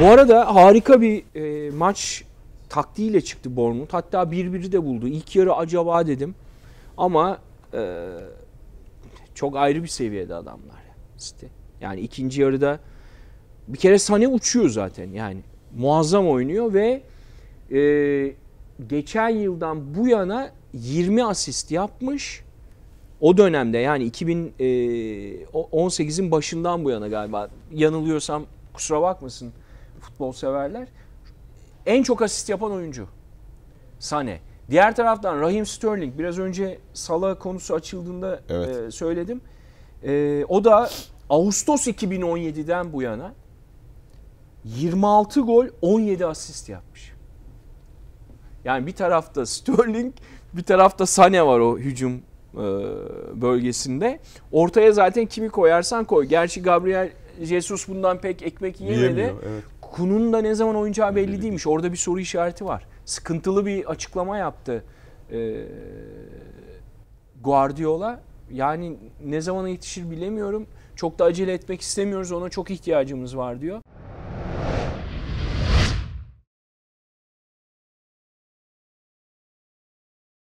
Bu arada harika bir e, maç taktiğiyle çıktı Bournemouth. Hatta 1 de buldu. İlk yarı acaba dedim. Ama e, çok ayrı bir seviyede adamlar. Yani ikinci yarıda bir kere Sane uçuyor zaten yani. Muazzam oynuyor ve e, geçen yıldan bu yana 20 asist yapmış. O dönemde yani 2018'in e, başından bu yana galiba yanılıyorsam kusura bakmasın futbol severler. En çok asist yapan oyuncu Sane. Diğer taraftan Raheem Sterling biraz önce Salah konusu açıldığında evet. e, söyledim. E, o da Ağustos 2017'den bu yana 26 gol 17 asist yapmış. Yani bir tarafta Sterling bir tarafta Sane var o hücum e, bölgesinde. Ortaya zaten kimi koyarsan koy. Gerçi Gabriel Jesus bundan pek ekmek yemedi. evet. Kun'un da ne zaman oyuncağı belli değilmiş. Orada bir soru işareti var. Sıkıntılı bir açıklama yaptı e, Guardiola. Yani ne zamana yetişir bilemiyorum. Çok da acele etmek istemiyoruz. Ona çok ihtiyacımız var diyor.